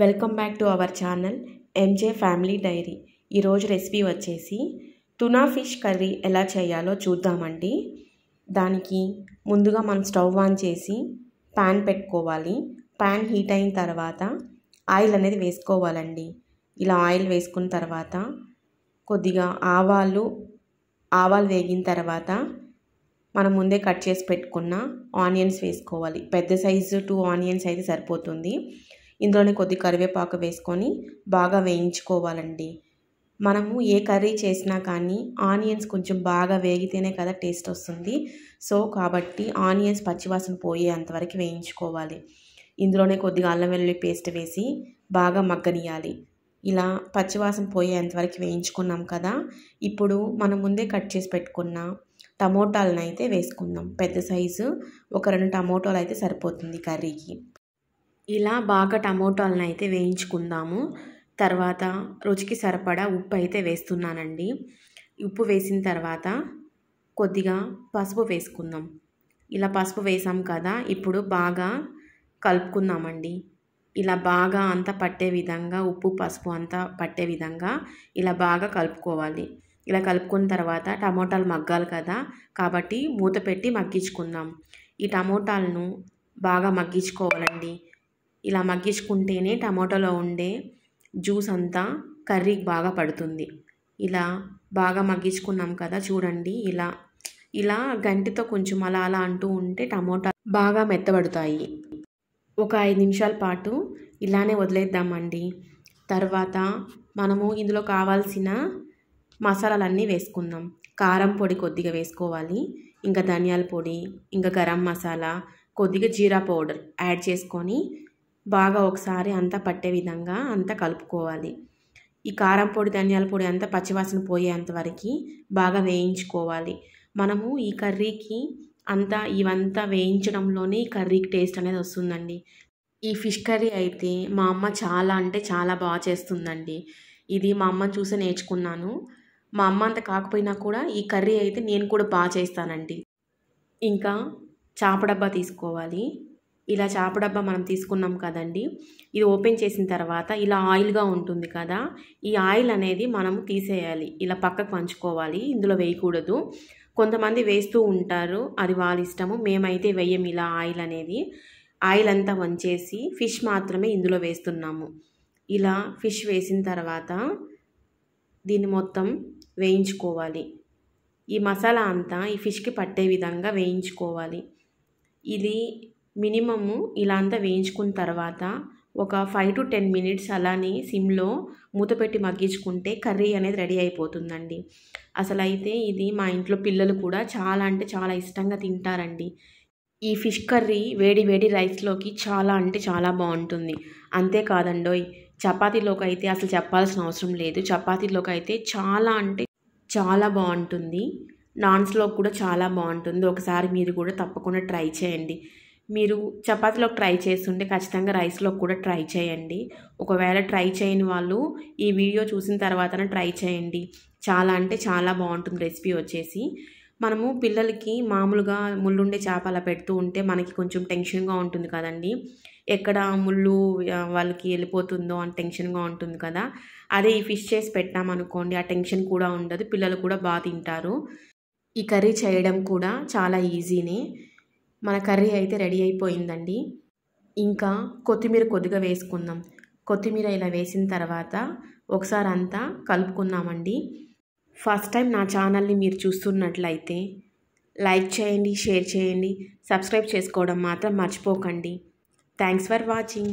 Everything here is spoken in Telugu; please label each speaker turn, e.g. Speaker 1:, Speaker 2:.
Speaker 1: welcome back to our channel MJ family diary ఈరోజు రెసిపీ వచ్చేసి తునా ఫిష్ కర్రీ ఎలా చేయాలో చూద్దామండి దానికి ముందుగా మనం స్టవ్ ఆన్ చేసి ప్యాన్ పెట్టుకోవాలి ప్యాన్ హీట్ అయిన తర్వాత ఆయిల్ అనేది వేసుకోవాలండి ఇలా ఆయిల్ వేసుకున్న తర్వాత కొద్దిగా ఆవాలు ఆవాలు వేగిన తర్వాత మనం ముందే కట్ చేసి పెట్టుకున్న ఆనియన్స్ వేసుకోవాలి పెద్ద సైజు టూ ఆనియన్స్ అయితే సరిపోతుంది ఇందులోనే కొద్ది కరివేపాకు వేసుకొని బాగా వేయించుకోవాలండి మనము ఏ కర్రీ చేసినా కానీ ఆనియన్స్ కొంచెం బాగా వేగితేనే కదా టేస్ట్ వస్తుంది సో కాబట్టి ఆనియన్స్ పచ్చివాసన పోయేంతవరకు వేయించుకోవాలి ఇందులోనే కొద్దిగా అల్లం వెల్లుల్లి పేస్ట్ వేసి బాగా మగ్గనియాలి ఇలా పచ్చివాసన పోయేంతవరకు వేయించుకున్నాం కదా ఇప్పుడు మనం ముందే కట్ చేసి పెట్టుకున్న టమోటాలను అయితే వేసుకుందాం పెద్ద సైజు ఒక రెండు టమోటాలు అయితే సరిపోతుంది కర్రీకి ఇలా బాగా టమోటాలను అయితే వేయించుకుందాము తర్వాత రుచికి సరిపడా ఉప్పు అయితే వేస్తున్నానండి ఉప్పు వేసిన తర్వాత కొద్దిగా పసుపు వేసుకుందాం ఇలా పసుపు వేసాం కదా ఇప్పుడు బాగా కలుపుకుందామండి ఇలా బాగా అంతా పట్టే విధంగా ఉప్పు పసుపు అంతా పట్టే విధంగా ఇలా బాగా కలుపుకోవాలి ఇలా కలుపుకున్న తర్వాత టమోటాలు మగ్గాలి కదా కాబట్టి మూత పెట్టి మగ్గించుకుందాం ఈ టమోటాలను బాగా మగ్గించుకోవాలండి ఇలా మగ్గించుకుంటేనే టమాటోలో ఉండే జ్యూస్ అంతా కర్రీకి బాగా పడుతుంది ఇలా బాగా మగ్గించుకున్నాం కదా చూడండి ఇలా ఇలా గంటితో కొంచెం అలా అలా అంటూ ఉంటే టమోటా బాగా మెత్తబడతాయి ఒక ఐదు నిమిషాల పాటు ఇలానే వదిలేద్దామండి తర్వాత మనము ఇందులో కావాల్సిన మసాలాలన్నీ వేసుకుందాం కారం పొడి కొద్దిగా వేసుకోవాలి ఇంకా ధనియాల పొడి ఇంకా గరం మసాలా కొద్దిగా జీరా పౌడర్ యాడ్ చేసుకొని బాగా ఒకసారి అంతా పట్టే విధంగా అంతా కలుపుకోవాలి ఈ కారం పొడి ధనియాల పొడి అంతా పచ్చివాసన పోయేంతవరకు బాగా వేయించుకోవాలి మనము ఈ కర్రీకి అంతా ఇవంతా వేయించడంలోనే ఈ కర్రీకి టేస్ట్ అనేది వస్తుందండి ఈ ఫిష్ కర్రీ అయితే మా అమ్మ చాలా అంటే చాలా బాగా చేస్తుందండి ఇది మా అమ్మని చూసి నేర్చుకున్నాను మా అమ్మ అంత కాకపోయినా కూడా ఈ కర్రీ అయితే నేను కూడా బాగా చేస్తానండి ఇంకా చాప డబ్బా తీసుకోవాలి ఇలా చేప డబ్బా మనం తీసుకున్నాం కదండి ఇది ఓపెన్ చేసిన తర్వాత ఇలా ఆయిల్గా ఉంటుంది కదా ఈ ఆయిల్ అనేది మనం తీసేయాలి ఇలా పక్కకు పంచుకోవాలి ఇందులో వేయకూడదు కొంతమంది వేస్తూ ఉంటారు అది వాళ్ళ ఇష్టము మేమైతే వేయం ఇలా ఆయిల్ అనేది ఆయిల్ అంతా వంచేసి ఫిష్ మాత్రమే ఇందులో వేస్తున్నాము ఇలా ఫిష్ వేసిన తర్వాత దీన్ని మొత్తం వేయించుకోవాలి ఈ మసాలా అంతా ఈ ఫిష్కి పట్టే విధంగా వేయించుకోవాలి ఇది మినిమము ఇలా అంతా వేయించుకున్న తర్వాత ఒక ఫైవ్ టు టెన్ మినిట్స్ అలానే సిమ్లో మూత పెట్టి మగ్గించుకుంటే కర్రీ అనేది రెడీ అయిపోతుందండి అసలు అయితే ఇది మా ఇంట్లో పిల్లలు కూడా చాలా అంటే చాలా ఇష్టంగా తింటారండి ఈ ఫిష్ కర్రీ వేడి వేడి రైస్లోకి చాలా అంటే చాలా బాగుంటుంది అంతేకాదండోయ్ చపాతీలోకి అయితే అసలు చెప్పాల్సిన అవసరం లేదు చపాతీలోకి అయితే చాలా అంటే చాలా బాగుంటుంది నాన్స్లో కూడా చాలా బాగుంటుంది ఒకసారి మీరు కూడా తప్పకుండా ట్రై చేయండి మీరు చపాతీలో ట్రై చేస్తుంటే ఖచ్చితంగా రైస్లో కూడా ట్రై చేయండి ఒకవేళ ట్రై చేయని వాళ్ళు ఈ వీడియో చూసిన తర్వాత ట్రై చేయండి చాలా అంటే చాలా బాగుంటుంది రెసిపీ వచ్చేసి మనము పిల్లలకి మామూలుగా ముళ్ళుండే చేపల పెడుతూ ఉంటే మనకి కొంచెం టెన్షన్గా ఉంటుంది కదండి ఎక్కడ ముళ్ళు వాళ్ళకి వెళ్ళిపోతుందో అని టెన్షన్గా ఉంటుంది కదా అదే ఈ ఫిష్ చేసి పెట్టామనుకోండి ఆ టెన్షన్ కూడా ఉండదు పిల్లలు కూడా బాగా తింటారు ఈ కర్రీ చేయడం కూడా చాలా ఈజీనే మన కర్రీ అయితే రెడీ అయిపోయిందండి ఇంకా కొత్తిమీర కొద్దిగా వేసుకుందాం కొత్తిమీర ఇలా వేసిన తర్వాత ఒకసారి అంతా కలుపుకుందామండి ఫస్ట్ టైం నా ఛానల్ని మీరు చూస్తున్నట్లయితే లైక్ చేయండి షేర్ చేయండి సబ్స్క్రైబ్ చేసుకోవడం మాత్రం మర్చిపోకండి థ్యాంక్స్ ఫర్ వాచింగ్